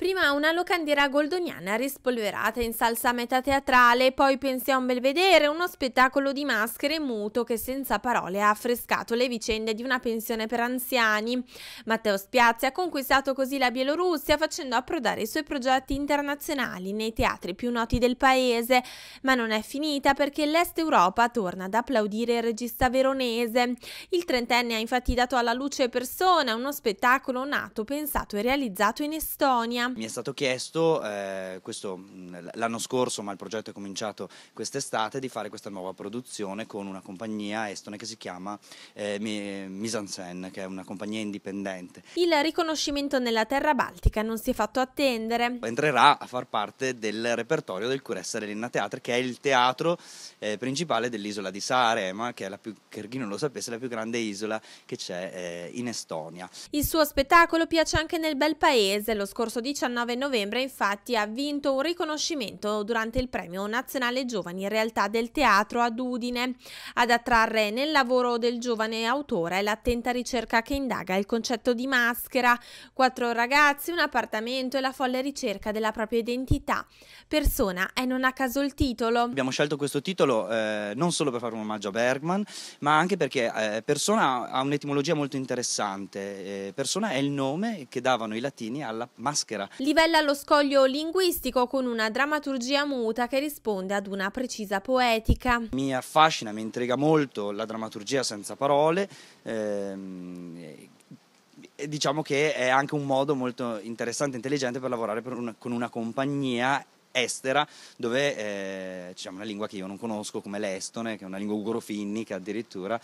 Prima una locandiera goldoniana rispolverata in salsa metà teatrale, poi pensi a un belvedere, uno spettacolo di maschere muto che senza parole ha affrescato le vicende di una pensione per anziani. Matteo Spiazzi ha conquistato così la Bielorussia facendo approdare i suoi progetti internazionali nei teatri più noti del paese, ma non è finita perché l'Est Europa torna ad applaudire il regista veronese. Il trentenne ha infatti dato alla luce Persona, uno spettacolo nato, pensato e realizzato in Estonia. Mi è stato chiesto eh, questo, l'anno scorso, ma il progetto è cominciato quest'estate, di fare questa nuova produzione con una compagnia estone che si chiama eh, Misansen, che è una compagnia indipendente. Il riconoscimento nella terra baltica non si è fatto attendere. Entrerà a far parte del repertorio del Curessa dell'Inna Teatre, che è il teatro eh, principale dell'isola di Saarema, che è la più, per chi non lo sapesse, la più grande isola che c'è eh, in Estonia. Il suo spettacolo piace anche nel bel paese. Lo scorso dicembre 19 novembre infatti ha vinto un riconoscimento durante il Premio Nazionale Giovani in Realtà del Teatro ad Udine. Ad attrarre nel lavoro del giovane autore è l'attenta ricerca che indaga il concetto di maschera, quattro ragazzi, un appartamento e la folle ricerca della propria identità. Persona è non a caso il titolo. Abbiamo scelto questo titolo eh, non solo per fare un omaggio a Bergman, ma anche perché eh, persona ha un'etimologia molto interessante. Eh, persona è il nome che davano i latini alla maschera, Livella lo scoglio linguistico con una drammaturgia muta che risponde ad una precisa poetica. Mi affascina, mi intriga molto la drammaturgia senza parole. Ehm, diciamo che è anche un modo molto interessante e intelligente per lavorare per una, con una compagnia estera dove eh, c'è diciamo, una lingua che io non conosco come l'estone che è una lingua ugrofinnica addirittura